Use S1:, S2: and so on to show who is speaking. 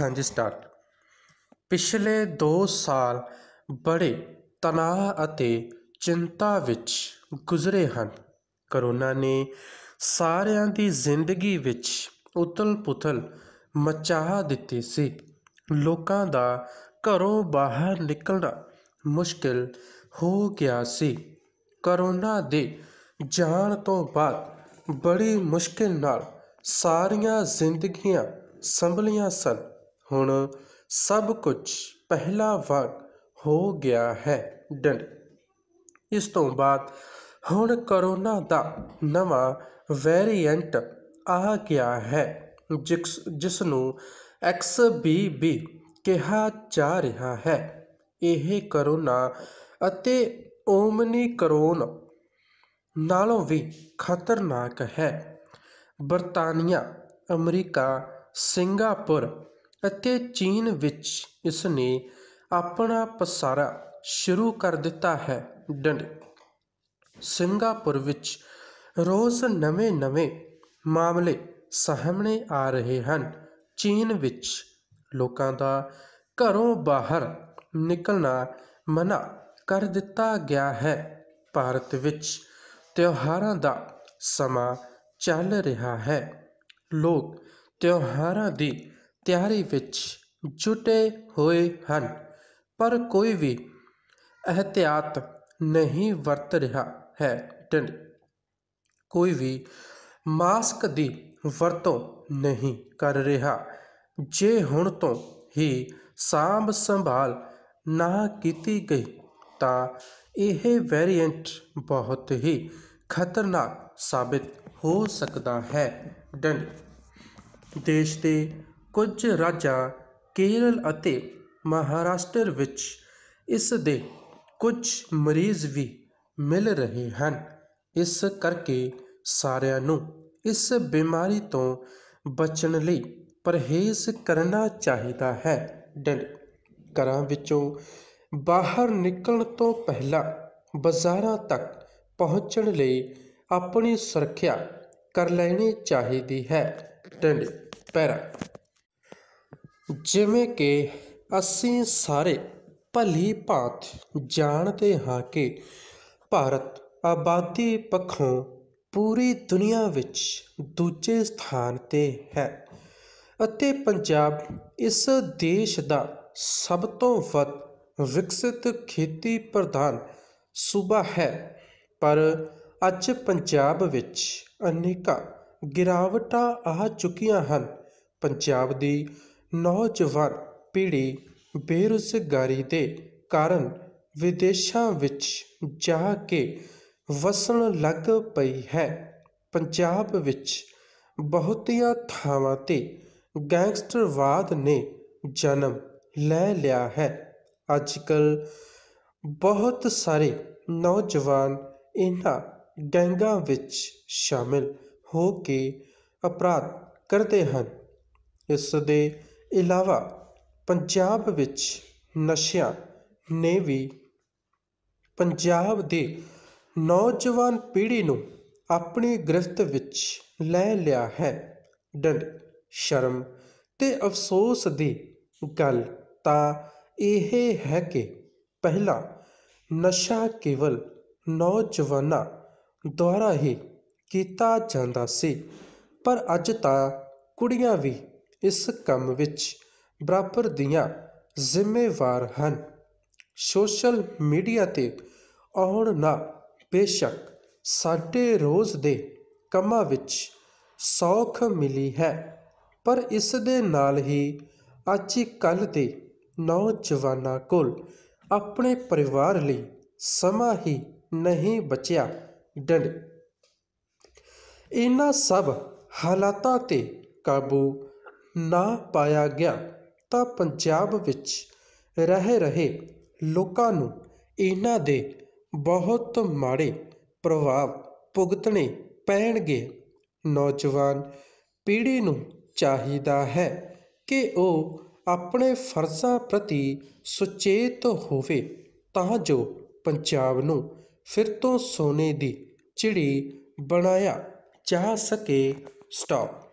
S1: ਹਾਂਜੀ ਸਟਾਰਟ ਪਿਛਲੇ 2 ਸਾਲ ਬੜੇ ਤਣਾਅ ਅਤੇ ਚਿੰਤਾ ਵਿੱਚ ਗੁਜ਼ਰੇ ਹਨ ਕਰੋਨਾ ਨੇ ਸਾਰਿਆਂ ਦੀ ਜ਼ਿੰਦਗੀ ਵਿੱਚ ਉਤਲ-ਪੁਤਲ ਮਚਾ ਦਿੱਤੀ ਸੀ ਲੋਕਾਂ ਦਾ ਘਰੋਂ ਬਾਹਰ ਨਿਕਲਣਾ ਮੁਸ਼ਕਿਲ ਹੋ ਗਿਆ ਸੀ ਕਰੋਨਾ ਦੇ ਜਾਣ ਤੋਂ ਬਾਅਦ ਬੜੀ ਮੁਸ਼ਕਿਲ ਨਾਲ ਸਾਰੀਆਂ ਜ਼ਿੰਦਗੀਆਂ ਸੰਭਲੀਆਂ ਸਨ ਹੁਣ ਸਭ ਕੁਝ ਪਹਿਲਾ ਵਾਰ ਹੋ ਗਿਆ ਹੈ ਡੰਡ ਇਸ ਤੋਂ ਬਾਅਦ ਹੁਣ ਕਰੋਨਾ ਦਾ ਨਵਾਂ ਵੇਰੀਐਂਟ ਆ ਗਿਆ ਹੈ ਜਿਸ ਜਿਸ ਨੂੰ XBB ਕਿਹਾ ਜਾ ਰਿਹਾ ਹੈ ਇਹ ਕਰੋਨਾ ਅਤੇ ਓਮਨੀ ਕਰੋਨ ਨਾਲੋਂ ਵੀ ਖਤਰਨਾਕ ਹੈ ਬਰਤਾਨੀਆ ਅਮਰੀਕਾ ਸਿੰਗਾਪੁਰ ਅਤੇ ਚੀਨ ਵਿੱਚ ਇਸ ਨੇ ਆਪਣਾ ਪਸਾਰਾ ਸ਼ੁਰੂ ਕਰ ਦਿੱਤਾ ਹੈ ਡੰਡ ਸਿੰਗਾਪੁਰ ਵਿੱਚ ਰੋਜ਼ ਨਵੇਂ-ਨਵੇਂ ਮਾਮਲੇ ਸਾਹਮਣੇ ਆ ਰਹੇ ਹਨ ਚੀਨ ਵਿੱਚ ਲੋਕਾਂ ਦਾ ਘਰੋਂ ਬਾਹਰ ਨਿਕਲਣਾ ਮਨਾ ਕਰ ਦਿੱਤਾ ਗਿਆ ਹੈ ਭਾਰਤ ਵਿੱਚ ਤਿਉਹਾਰਾਂ ਦਾ ਸਮਾਂ ਚੱਲ ਰਿਹਾ ਹੈ ਲੋਕ ਤਿਉਹਾਰਾਂ ਦੀ ਤਿਆਰੀ ਵਿੱਚ ਜੁਟੇ ਹੋਏ ਹਨ ਪਰ ਕੋਈ ਵੀ ਅਹਤਿਆਤ ਨਹੀਂ ਵਰਤ ਰਿਹਾ ਹੈ ਡੰ ਕੋਈ ਵੀ ਮਾਸਕ ਦੀ ਵਰਤੋਂ ਨਹੀਂ ਕਰ ਰਿਹਾ ਜੇ ਹੁਣ ਤੋਂ ਹੀ ਸਾਂਭ ਸੰਭਾਲ ਨਾ ਕੀਤੀ ਗਈ ਤਾਂ ਇਹ ਵੇਰੀਐਂਟ ਬਹੁਤ ਹੀ ਖਤਰਨਾਕ ਸਾਬਿਤ ਹੋ ਸਕਦਾ ਹੈ ਡੰਡ ਦੇਸ਼ ਦੇ ਕੁਝ ਰਾਜਾਂ ਕੇਰਲ ਅਤੇ ਮਹਾਰਾਸ਼ਟਰ ਵਿੱਚ ਇਸ ਦੇ ਕੁਝ ਮਰੀਜ਼ ਵੀ ਮਿਲ ਰਹੇ ਹਨ ਇਸ ਕਰਕੇ ਸਾਰਿਆਂ ਨੂੰ ਇਸ ਬਿਮਾਰੀ ਤੋਂ ਬਚਣ ਲਈ ਪਰਹੇਜ਼ ਕਰਨਾ ਚਾਹੀਦਾ ਹੈ ਡੈਂਡ ਘਰਾਂ ਵਿੱਚੋਂ ਬਾਹਰ ਨਿਕਲਣ ਤੋਂ ਪਹਿਲਾਂ ਬਾਜ਼ਾਰਾਂ ਤੱਕ ਪਹੁੰਚਣ ਲਈ ਆਪਣੀ ਸੁਰੱਖਿਆ ਕਰ ਲੈਣੀ ਚਾਹੀਦੀ ਹੈ ਟੈਂਡ ਪੈਰਾ ਜਿਵੇਂ ਕਿ ਅਸੀਂ ਸਾਰੇ ਭਲੀ ਭਾਂਤ ਜਾਣਦੇ ਹਾਂ ਕਿ ਭਾਰਤ ਆਬਾਦੀ ਪੱਖੋਂ ਪੂਰੀ ਦੁਨੀਆ ਵਿੱਚ ਦੂਜੇ ਸਥਾਨ 'ਤੇ ਹੈ ਅਤੇ ਪੰਜਾਬ ਇਸ ਦੇਸ਼ ਦਾ ਸਭ ਤੋਂ ਵੱਧ ਵਿਕਸਿਤ ਖੇਤੀ ਪ੍ਰਧਾਨ ਸੂਬਾ ਹੈ ਪਰ ਅੱਜ ਪੰਜਾਬ ਵਿੱਚ ਅਨੇਕਾਂ ਗਿਰਾਵਟਾਂ ਆ ਚੁੱਕੀਆਂ ਹਨ ਪੰਜਾਬ ਦੀ ਨੌਜਵਾਨ ਪੀੜ੍ਹੀ ਬੇਰੁਜ਼ਗਾਰੀ ਦੇ ਕਾਰਨ ਵਿਦੇਸ਼ਾਂ ਵਿੱਚ ਜਾ ਕੇ ਵਸਣ ਲੱਗ ਪਈ ਹੈ ਪੰਜਾਬ ਵਿੱਚ ਬਹੁਤੀਆਂ ਥਾਵਾਂ 'ਤੇ ਗੈਂਗਸਟਰਵਾਦ ਨੇ ਜਨਮ ਲੈ ਲਿਆ ਹੈ ਅੱਜਕੱਲ ਬਹੁਤ ਸਾਰੇ ਨੌਜਵਾਨ ਇਹਨਾਂ ਗੈਂਗਾਂ ਵਿੱਚ ਸ਼ਾਮਿਲ ਹੋ ਕੇ ਅਪਰਾਧ ਕਰਦੇ ਹਨ ਇਸ ਦੇ ਇਲਾਵਾ ਪੰਜਾਬ ਵਿੱਚ ਨਸ਼ਿਆਂ ਨੇ ਵੀ ਪੰਜਾਬ ਦੇ ਨੌਜਵਾਨ ਪੀੜ੍ਹੀ ਨੂੰ ਆਪਣੀ ਗ੍ਰਿਫਤ ਵਿੱਚ ਲੈ ਲਿਆ ਹੈ ਡੰਡ ਸ਼ਰਮ ਤੇ ਅਫਸੋਸ ਦੀ ਗੱਲ ਤਾਂ ਇਹ ਹੈ ਕਿ ਪਹਿਲਾਂ ਨਸ਼ਾ ਕੇਵਲ ਨੌਜਵਾਨਾਂ ਦੁਆਰਾ ਹੀ ਕੀਤਾ ਜਾਂਦਾ ਸੀ ਪਰ ਅੱਜ ਤਾਂ ਕੁੜੀਆਂ ਵੀ ਇਸ ਕੰਮ ਵਿੱਚ ਬਰਾਬਰ ਦੀਆਂ ਜ਼ਿੰਮੇਵਾਰ ਹਨ ਸੋਸ਼ਲ ਮੀਡੀਆ ਤੇ ਆਉਣ ਨਾ ਬੇਸ਼ੱਕ ਸਾਡੇ ਰੋਜ਼ ਦੇ ਕੰਮਾਂ ਵਿੱਚ ਸੌਖ ਮਿਲੀ ਹੈ ਪਰ ਇਸ ਦੇ ਨਾਲ ਹੀ ਅੱਜ ਕੱਲ ਦੇ ਨੌਜਵਾਨਾਂ ਕੋਲ ਆਪਣੇ ਪਰਿਵਾਰ ਲਈ ਸਮਾਂ ਹੀ ਨਹੀਂ ਬਚਿਆ ਡੰਡ ਇਹਨਾਂ ਸਭ ਹਾਲਾਤਾਂ ਤੇ ਕਾਬੂ ਨਾ ਪਾਇਆ ਗਿਆ ਤਾਂ ਪੰਜਾਬ ਵਿੱਚ ਰਹਿ ਰਹੇ ਲੋਕਾਂ ਨੂੰ ਇਹਨਾਂ ਦੇ ਬਹੁਤ ਮਾੜੇ ਪ੍ਰਭਾਵ ਭੁਗਤਣੇ ਪੈਣਗੇ ਨੌਜਵਾਨ ਪੀੜ੍ਹੀ ਨੂੰ ਚਾਹੀਦਾ ਹੈ ਕਿ ਉਹ ਆਪਣੇ ਫਰਜ਼ਾਂ ਪ੍ਰਤੀ ਸੁਚੇਤ ਹੋਵੇ ਤਾਂ ਜੋ ਪੰਜਾਬ ਨੂੰ ਫਿਰ ਤੋਂ ਸੋਨੇ ਦੀ ਚਿੜੀ ਬਣਾਇਆ ਜਾ ਸਕੇ ਸਟਾਪ